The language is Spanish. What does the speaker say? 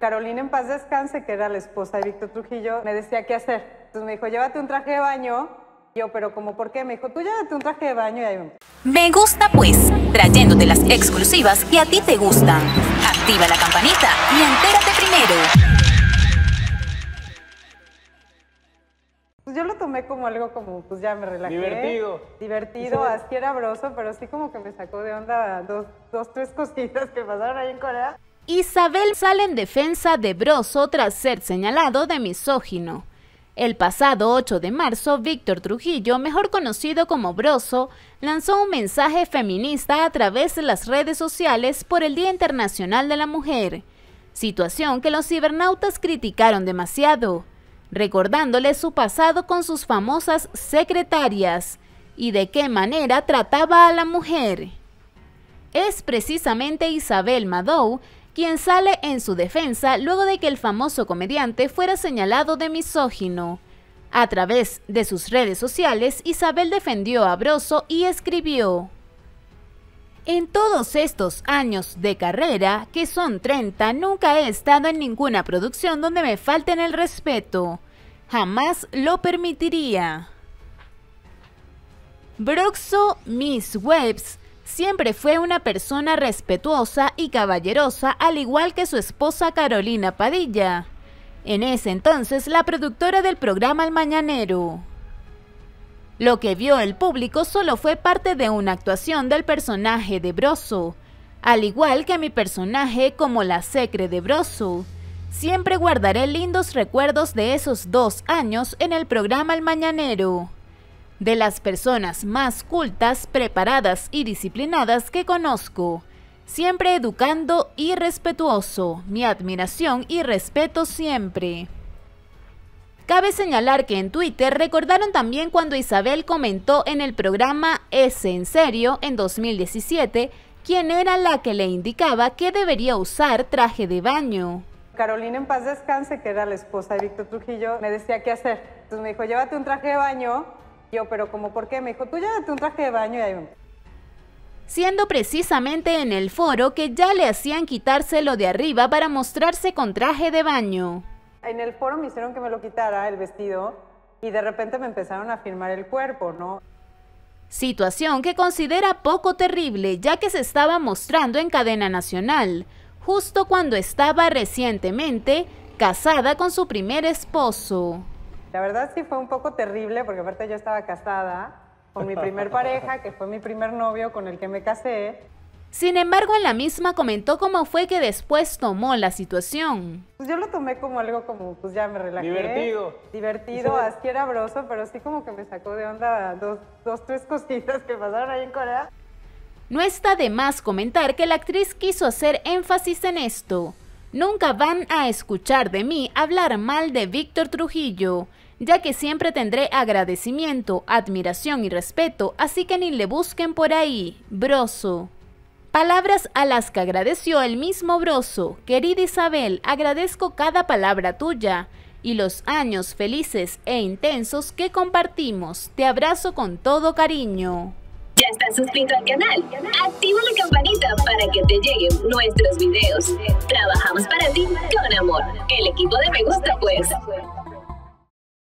Carolina en paz descanse, que era la esposa de Víctor Trujillo, me decía qué hacer. Entonces me dijo, llévate un traje de baño. Yo, pero como, ¿por qué? Me dijo, tú llévate un traje de baño y ahí Me gusta pues, trayéndote las exclusivas que a ti te gustan. Activa la campanita y entérate primero. Pues yo lo tomé como algo como, pues ya me relajé. Divertido. Divertido, así era broso, pero sí como que me sacó de onda dos, dos tres cositas que pasaron ahí en Corea. Isabel sale en defensa de Broso tras ser señalado de misógino. El pasado 8 de marzo, Víctor Trujillo, mejor conocido como Broso, lanzó un mensaje feminista a través de las redes sociales por el Día Internacional de la Mujer, situación que los cibernautas criticaron demasiado, recordándole su pasado con sus famosas secretarias y de qué manera trataba a la mujer. Es precisamente Isabel Madou quien sale en su defensa luego de que el famoso comediante fuera señalado de misógino. A través de sus redes sociales, Isabel defendió a Broso y escribió. En todos estos años de carrera, que son 30, nunca he estado en ninguna producción donde me falten el respeto. Jamás lo permitiría. Broxo Miss Webs Siempre fue una persona respetuosa y caballerosa, al igual que su esposa Carolina Padilla. En ese entonces, la productora del programa El Mañanero. Lo que vio el público solo fue parte de una actuación del personaje de Broso, al igual que mi personaje como la secre de Broso. Siempre guardaré lindos recuerdos de esos dos años en el programa El Mañanero de las personas más cultas, preparadas y disciplinadas que conozco. Siempre educando y respetuoso. Mi admiración y respeto siempre. Cabe señalar que en Twitter recordaron también cuando Isabel comentó en el programa Ese en serio en 2017 quién era la que le indicaba que debería usar traje de baño. Carolina en paz descanse, que era la esposa de Víctor Trujillo, me decía qué hacer. Entonces me dijo, llévate un traje de baño yo, pero como, ¿por qué? Me dijo, tú llévate un traje de baño siendo precisamente en el foro que ya le hacían quitárselo de arriba para mostrarse con traje de baño. En el foro me hicieron que me lo quitara el vestido y de repente me empezaron a firmar el cuerpo, ¿no? Situación que considera poco terrible ya que se estaba mostrando en cadena nacional, justo cuando estaba recientemente casada con su primer esposo. La verdad sí fue un poco terrible porque aparte yo estaba casada con mi primer pareja, que fue mi primer novio con el que me casé. Sin embargo, en la misma comentó cómo fue que después tomó la situación. Pues yo lo tomé como algo como, pues ya me relajé. Divertido. Divertido, asquerabroso, así pero sí como que me sacó de onda dos, dos, tres cositas que pasaron ahí en Corea. No está de más comentar que la actriz quiso hacer énfasis en esto. Nunca van a escuchar de mí hablar mal de Víctor Trujillo, ya que siempre tendré agradecimiento, admiración y respeto, así que ni le busquen por ahí, broso. Palabras a las que agradeció el mismo Broso. Querida Isabel, agradezco cada palabra tuya y los años felices e intensos que compartimos. Te abrazo con todo cariño. Ya estás suscrito al canal. Activa la campanita para que te lleguen nuestros videos. Trabajamos para ti con amor. El equipo de Me Gusta Pues.